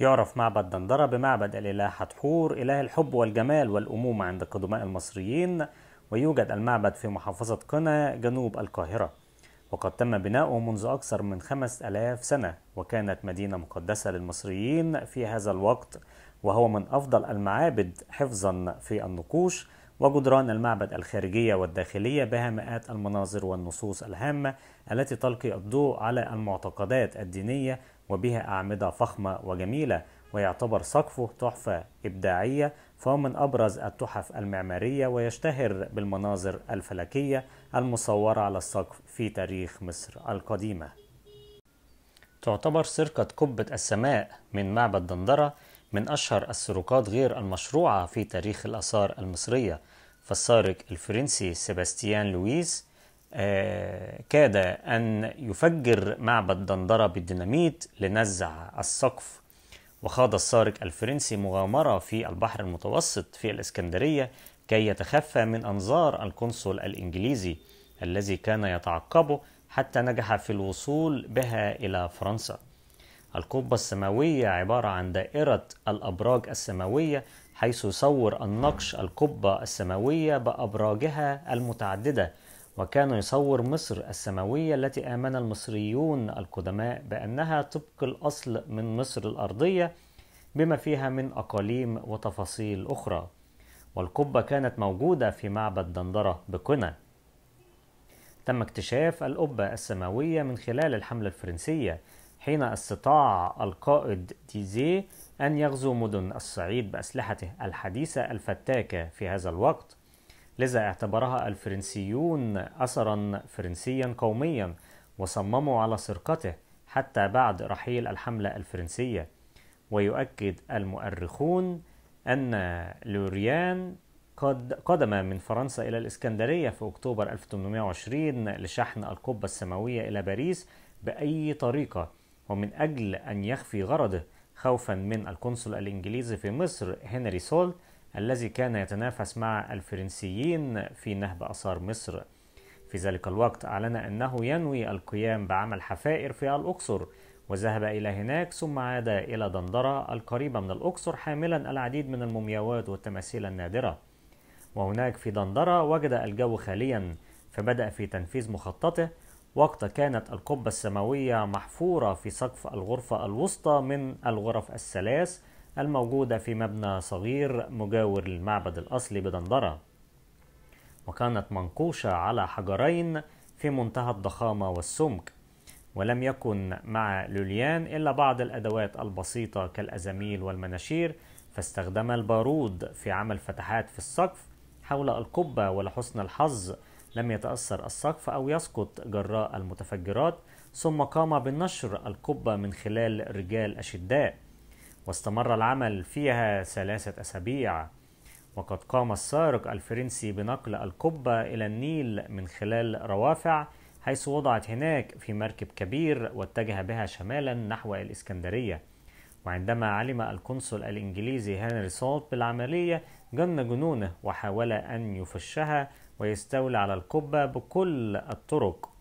يعرف معبد دندرة بمعبد الإله حتحور إله الحب والجمال والأمومة عند قدماء المصريين ويوجد المعبد في محافظة قنا جنوب القاهرة وقد تم بناؤه منذ أكثر من خمس ألاف سنة وكانت مدينة مقدسة للمصريين في هذا الوقت وهو من أفضل المعابد حفظا في النقوش وجدران المعبد الخارجية والداخلية بها مئات المناظر والنصوص الهامة التي تلقي الضوء على المعتقدات الدينية وبها أعمدة فخمة وجميلة ويعتبر سقفه تحفة إبداعية فهو من أبرز التحف المعمارية ويشتهر بالمناظر الفلكية المصورة على السقف في تاريخ مصر القديمة تعتبر سرقة قبة السماء من معبد دندرة من أشهر السروقات غير المشروعة في تاريخ الآثار المصرية فالسارق الفرنسي سيباستيان لويس آه، كاد أن يفجر معبد دندرة بالديناميت لنزع السقف وخاض السارق الفرنسي مغامرة في البحر المتوسط في الإسكندرية كي يتخفى من أنظار القنصل الإنجليزي الذي كان يتعقبه حتى نجح في الوصول بها إلى فرنسا القبة السماوية عبارة عن دائرة الأبراج السماوية حيث يصور النقش القبة السماوية بأبراجها المتعددة وكان يصور مصر السماوية التي آمن المصريون القدماء بأنها طبق الأصل من مصر الأرضية بما فيها من أقاليم وتفاصيل أخرى والقبة كانت موجودة في معبد دندرة بقنا تم اكتشاف القبة السماوية من خلال الحملة الفرنسية حين استطاع القائد ديزي أن يغزو مدن الصعيد بأسلحته الحديثة الفتاكة في هذا الوقت لذا اعتبرها الفرنسيون أثرا فرنسيا قوميا وصمموا على سرقته حتى بعد رحيل الحملة الفرنسية ويؤكد المؤرخون أن لوريان قد قدم من فرنسا إلى الإسكندرية في أكتوبر 1820 لشحن القبة السماوية إلى باريس بأي طريقة ومن أجل أن يخفي غرضه خوفا من القنصل الإنجليزي في مصر هنري سولت الذي كان يتنافس مع الفرنسيين في نهب آثار مصر في ذلك الوقت أعلن أنه ينوي القيام بعمل حفائر في الأقصر وذهب إلى هناك ثم عاد إلى دندرة القريبة من الأقصر حاملا العديد من المومياوات والتماثيل النادرة وهناك في دندرة وجد الجو خاليا فبدأ في تنفيذ مخططه وقت كانت القبة السماوية محفورة في سقف الغرفة الوسطى من الغرف الثلاث الموجودة في مبنى صغير مجاور للمعبد الأصلي بدندرة وكانت منقوشة على حجرين في منتهى الضخامة والسمك ولم يكن مع لوليان إلا بعض الأدوات البسيطة كالأزاميل والمناشير فاستخدم البارود في عمل فتحات في السقف حول القبة ولحسن الحظ لم يتأثر السقف أو يسقط جراء المتفجرات ثم قام بنشر القبة من خلال رجال أشداء واستمر العمل فيها ثلاثة أسابيع وقد قام السارق الفرنسي بنقل القبة إلى النيل من خلال روافع حيث وضعت هناك في مركب كبير واتجه بها شمالا نحو الإسكندرية وعندما علم القنصل الإنجليزي هنري سولت بالعملية جن جنونه وحاول أن يفشها ويستولى على القبة بكل الطرق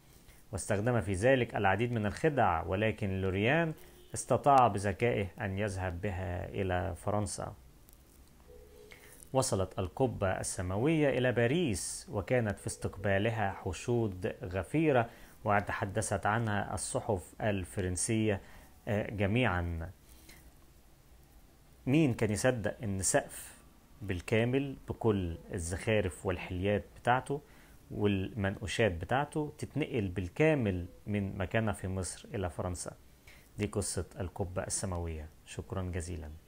واستخدم في ذلك العديد من الخدع ولكن لوريان استطاع بذكائه أن يذهب بها إلى فرنسا وصلت القبة السماوية إلى باريس وكانت في استقبالها حشود غفيرة وتحدثت عنها الصحف الفرنسية آه، جميعا مين كان يصدق ان سقف بالكامل بكل الزخارف والحليات بتاعته والمنقوشات بتاعته تتنقل بالكامل من مكانها في مصر إلى فرنسا دي قصة القبة السماوية شكرا جزيلا